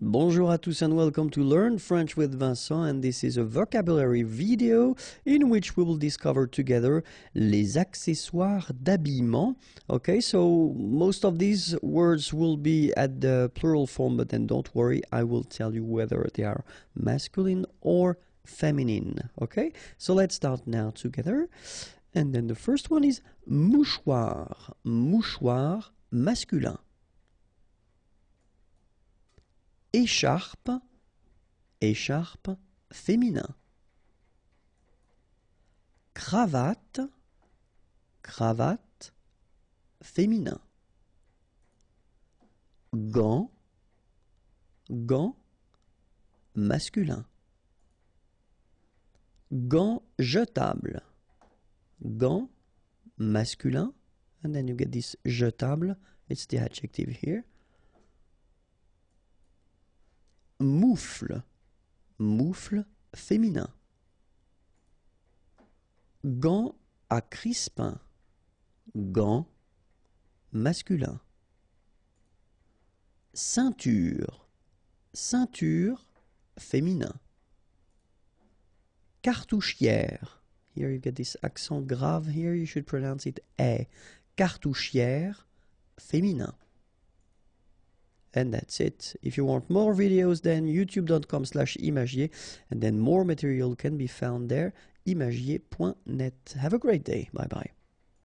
Bonjour à tous and welcome to Learn French with Vincent and this is a vocabulary video in which we will discover together les accessoires d'habillement. Okay, so most of these words will be at the plural form but then don't worry, I will tell you whether they are masculine or feminine. Okay, so let's start now together. And then the first one is mouchoir, mouchoir masculin. écharpe, écharpe féminin. Cravate, cravate féminin. Gant, gant, masculin. Gant jetable, gant, masculin. And then you get this jetable, it's the adjective here moufle, moufle féminin. Gant à crispin, gant masculin. Ceinture, ceinture féminin. Cartouchière. Here you get this accent grave. Here you should pronounce it a. Cartouchière féminin. And that's it. If you want more videos then youtube.com slash imagier and then more material can be found there imagier.net. Have a great day. Bye bye.